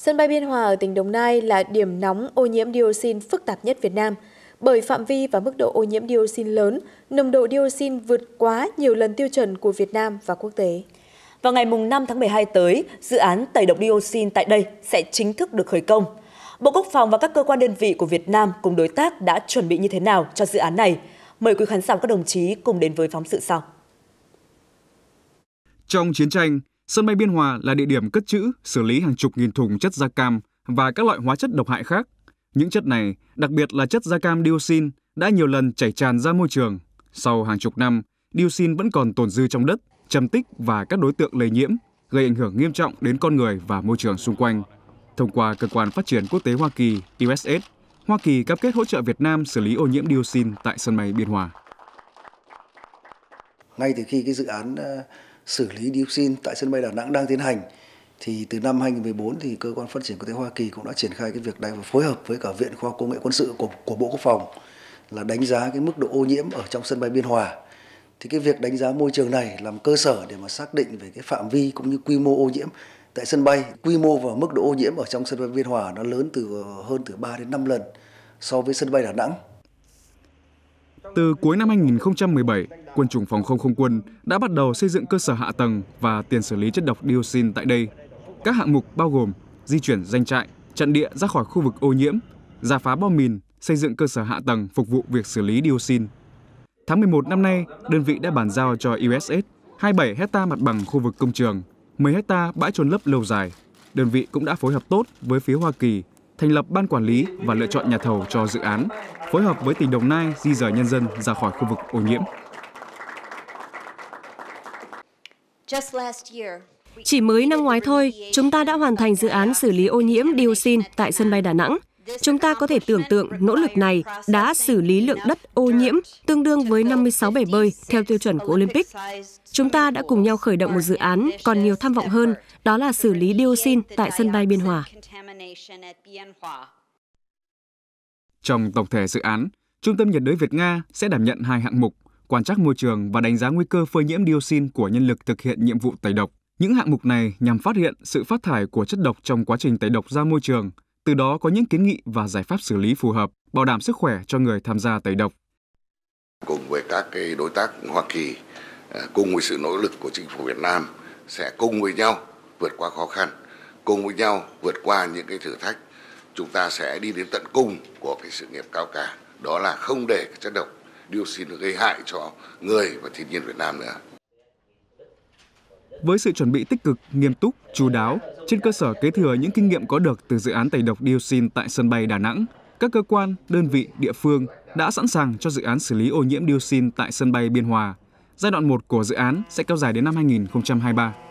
Sân bay Biên Hòa ở tỉnh Đồng Nai là điểm nóng ô nhiễm dioxin phức tạp nhất Việt Nam. Bởi phạm vi và mức độ ô nhiễm dioxin lớn, nồng độ dioxin vượt quá nhiều lần tiêu chuẩn của Việt Nam và quốc tế. Vào ngày 5 tháng 12 tới, dự án tẩy độc dioxin tại đây sẽ chính thức được khởi công. Bộ Quốc phòng và các cơ quan đơn vị của Việt Nam cùng đối tác đã chuẩn bị như thế nào cho dự án này? Mời quý khán giả các đồng chí cùng đến với phóng sự sau. Trong chiến tranh, Sân bay Biên Hòa là địa điểm cất trữ, xử lý hàng chục nghìn thùng chất da cam và các loại hóa chất độc hại khác. Những chất này, đặc biệt là chất da cam dioxin, đã nhiều lần chảy tràn ra môi trường. Sau hàng chục năm, dioxin vẫn còn tồn dư trong đất, trầm tích và các đối tượng lây nhiễm, gây ảnh hưởng nghiêm trọng đến con người và môi trường xung quanh. Thông qua Cơ quan Phát triển Quốc tế Hoa Kỳ USS, Hoa Kỳ cam kết hỗ trợ Việt Nam xử lý ô nhiễm dioxin tại sân bay Biên Hòa. Ngay từ khi cái dự án xử lý dioxin tại sân bay Đà Nẵng đang tiến hành thì từ năm 2014 thì cơ quan phát triển quốc tế Hoa Kỳ cũng đã triển khai cái việc này và phối hợp với cả viện khoa công nghệ quân sự của của Bộ Quốc phòng là đánh giá cái mức độ ô nhiễm ở trong sân bay Biên Hòa. Thì cái việc đánh giá môi trường này làm cơ sở để mà xác định về cái phạm vi cũng như quy mô ô nhiễm tại sân bay. Quy mô và mức độ ô nhiễm ở trong sân bay Biên Hòa nó lớn từ hơn từ 3 đến 5 lần so với sân bay Đà Nẵng. Từ cuối năm 2017, quân chủng phòng không không quân đã bắt đầu xây dựng cơ sở hạ tầng và tiền xử lý chất độc dioxin tại đây. Các hạng mục bao gồm di chuyển danh trại, chặn địa ra khỏi khu vực ô nhiễm, giả phá bom mìn, xây dựng cơ sở hạ tầng phục vụ việc xử lý dioxin. Tháng 11 năm nay, đơn vị đã bàn giao cho USS 27 hecta mặt bằng khu vực công trường, 10 hecta bãi trôn lấp lâu dài. Đơn vị cũng đã phối hợp tốt với phía Hoa Kỳ, thành lập ban quản lý và lựa chọn nhà thầu cho dự án, phối hợp với tỉnh Đồng Nai di rời nhân dân ra khỏi khu vực ô nhiễm. Chỉ mới năm ngoái thôi, chúng ta đã hoàn thành dự án xử lý ô nhiễm dioxin tại sân bay Đà Nẵng. Chúng ta có thể tưởng tượng nỗ lực này đã xử lý lượng đất ô nhiễm tương đương với 56 bể bơi theo tiêu chuẩn của Olympic. Chúng ta đã cùng nhau khởi động một dự án còn nhiều tham vọng hơn, đó là xử lý dioxin tại sân bay Biên Hòa. Trong tổng thể dự án, Trung tâm nhiệt đới Việt Nga sẽ đảm nhận hai hạng mục quan trắc môi trường và đánh giá nguy cơ phơi nhiễm dioxin của nhân lực thực hiện nhiệm vụ tẩy độc. Những hạng mục này nhằm phát hiện sự phát thải của chất độc trong quá trình tẩy độc ra môi trường, từ đó có những kiến nghị và giải pháp xử lý phù hợp, bảo đảm sức khỏe cho người tham gia tẩy độc. Cùng với các cái đối tác Hoa Kỳ, à, cùng với sự nỗ lực của chính phủ Việt Nam sẽ cùng với nhau vượt qua khó khăn, cùng với nhau vượt qua những cái thử thách. Chúng ta sẽ đi đến tận cùng của cái sự nghiệp cao cả, đó là không để chất độc dioxin gây hại cho người và thiên nhiên Việt Nam nữa. Với sự chuẩn bị tích cực, nghiêm túc, chú đáo, trên cơ sở kế thừa những kinh nghiệm có được từ dự án tẩy độc dioxin tại sân bay Đà Nẵng, các cơ quan, đơn vị, địa phương đã sẵn sàng cho dự án xử lý ô nhiễm dioxin tại sân bay Biên Hòa. Giai đoạn 1 của dự án sẽ kéo dài đến năm 2023.